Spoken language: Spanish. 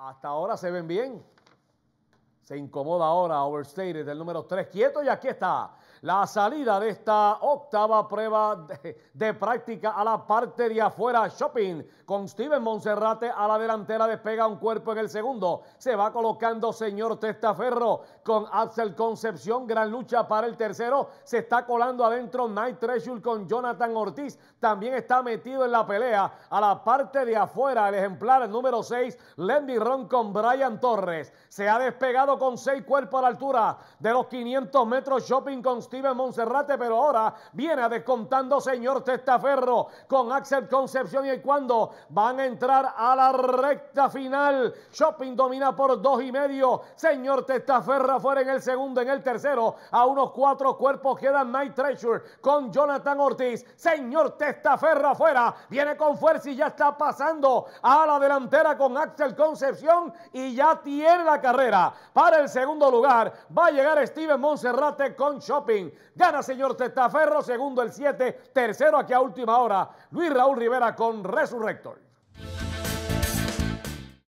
Hasta ahora se ven bien. Se incomoda ahora Overstated, el número 3. Quieto y aquí está la salida de esta octava prueba de, práctica a la parte de afuera. Shopping con Steven Monserrate a la delantera despega un cuerpo en el segundo. Se va colocando señor Testaferro con Axel Concepción. Gran lucha para el tercero. Se está colando adentro Night Treasure con Jonathan Ortiz. También está metido en la pelea a la parte de afuera. El ejemplar el número 6, Lendy Ron con Brian Torres. Se ha despegado con seis cuerpos a la altura de los 500 metros shopping con Steven Monserrate, pero ahora viene a descontando señor Testaferro con Axel Concepción y cuando van a entrar a la recta final. Shopping domina por dos y medio. Señor Testaferra fuera en el segundo, en el tercero. A unos cuatro cuerpos quedan Night Treasure con Jonathan Ortiz. Señor Testaferra fuera. Viene con fuerza y ya está pasando a la delantera con Axel Concepción y ya tiene la carrera. Para el segundo lugar va a llegar Steven Monserrate con Shopping. Gana señor Testaferro, segundo el 7, tercero aquí a última hora. Luis Raúl Rivera con Resurrector.